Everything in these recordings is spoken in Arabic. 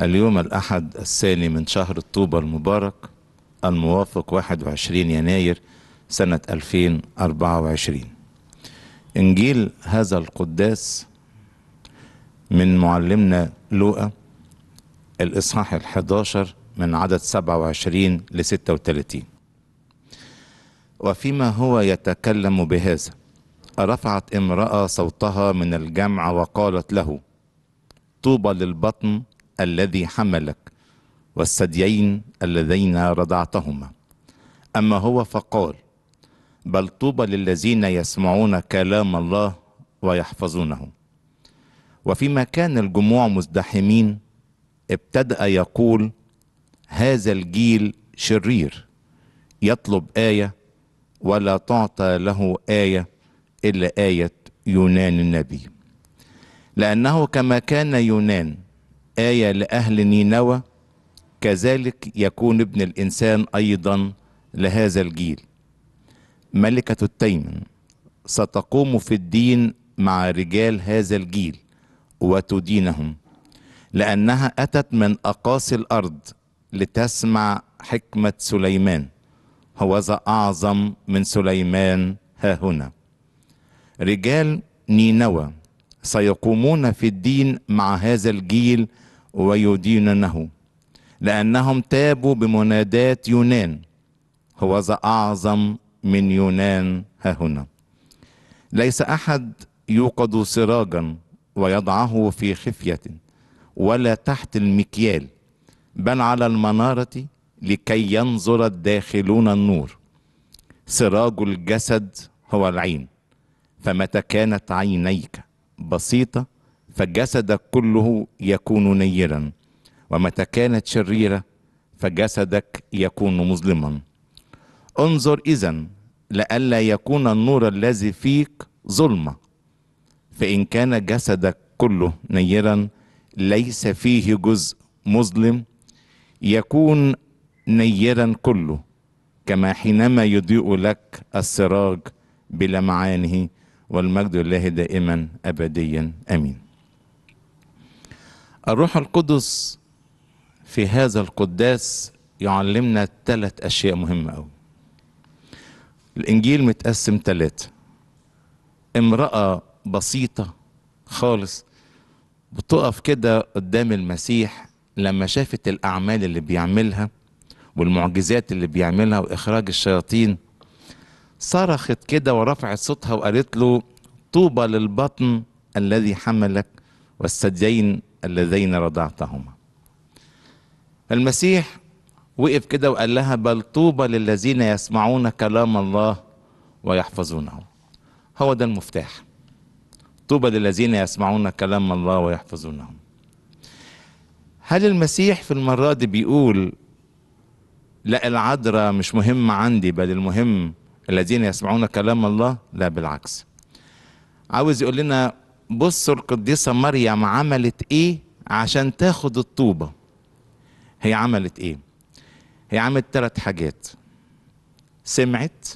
اليوم الأحد الثاني من شهر أكتوبر المبارك الموافق 21 يناير سنة 2024 إنجيل هذا القداس من معلمنا لوقا الإصحاح الحداشر من عدد 27 ل 36 وفيما هو يتكلم بهذا رفعت امرأة صوتها من الجمع وقالت له طوبى للبطن الذي حملك والثديين اللذين رضعتهما أما هو فقال بل طوبى للذين يسمعون كلام الله ويحفظونه وفيما كان الجموع مزدحمين ابتدأ يقول هذا الجيل شرير يطلب آية ولا تعطى له آية إلا آية يونان النبي لأنه كما كان يونان آية لأهل نينوى كذلك يكون ابن الإنسان أيضا لهذا الجيل ملكة التيمن ستقوم في الدين مع رجال هذا الجيل وتدينهم لأنها أتت من أقاصي الأرض لتسمع حكمة سليمان هوذا أعظم من سليمان ها هنا رجال نينوى سيقومون في الدين مع هذا الجيل ويدينونه لأنهم تابوا بمناداة يونان هو ذا أعظم من يونان ههنا ليس أحد يوقد سراجا ويضعه في خفية ولا تحت المكيال بل على المنارة لكي ينظر الداخلون النور سراج الجسد هو العين فمتى كانت عينيك بسيطة فجسدك كله يكون نيرا ومتى كانت شريرة فجسدك يكون مظلما انظر إذا لئلا يكون النور الذي فيك ظلمة فإن كان جسدك كله نيرا ليس فيه جزء مظلم يكون نيرا كله كما حينما يضيء لك السراج بلمعانه والمجد لله دائما أبديا أمين الروح القدس في هذا القداس يعلمنا ثلاث أشياء مهمة أوي الإنجيل متقسم ثلاثة امرأة بسيطة خالص بتقف كده قدام المسيح لما شافت الأعمال اللي بيعملها والمعجزات اللي بيعملها وإخراج الشياطين صرخت كده ورفعت صوتها وقالت له طوبى للبطن الذي حملك والثديين اللذين رضعتهما المسيح وقف كده وقال لها بل طوبى للذين يسمعون كلام الله ويحفظونه هو ده المفتاح طوبى للذين يسمعون كلام الله ويحفظونه هل المسيح في المرة دي بيقول لا العذراء مش مهم عندي بل المهم الذين يسمعون كلام الله لا بالعكس عاوز يقول لنا بصوا القديسة مريم عملت ايه عشان تاخد الطوبة هي عملت ايه هي عملت ثلاث حاجات سمعت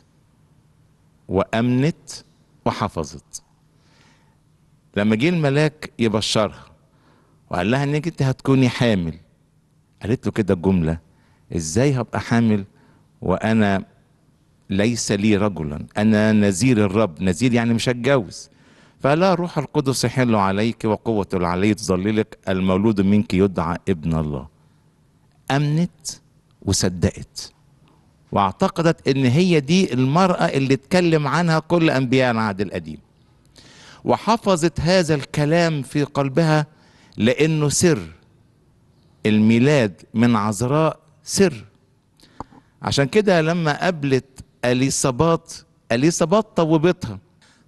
وأمنت وحفظت لما جه الملاك يبشرها وقال لها انك انت هتكوني حامل قالت له كده الجملة ازاي هبقى حامل وانا ليس لي رجلا انا نذير الرب نذير يعني مش هتجوز فلا روح القدس يحل عليك وقوة العلي تظللك المولود منك يدعى ابن الله أمنت وصدقت واعتقدت ان هي دي المرأة اللي اتكلم عنها كل انبياء العهد القديم وحفظت هذا الكلام في قلبها لانه سر الميلاد من عذراء سر عشان كده لما قابلت اليصابات اليصابات طوبتها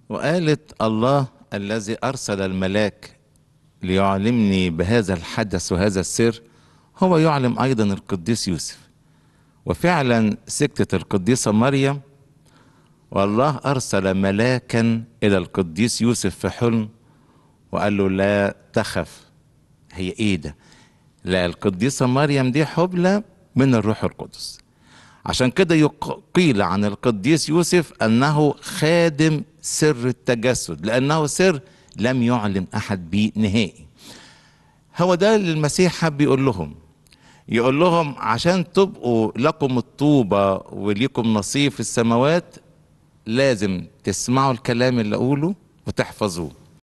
وقالت الله الذي أرسل الملاك ليعلمني بهذا الحدث وهذا السر هو يعلم أيضا القديس يوسف وفعلا سكتت القديسة مريم والله أرسل ملاكا إلى القديس يوسف في حلم وقال له لا تخف هي إيه ده لا القديسة مريم دي حبلى من الروح القدس عشان كده يقيل عن القديس يوسف أنه خادم سر التجسد لأنه سر لم يعلم أحد به نهائي هو ده اللي المسيح حب يقول لهم يقول لهم عشان تبقوا لكم الطوبة وليكم نصيب في السماوات لازم تسمعوا الكلام اللي أقوله وتحفظوه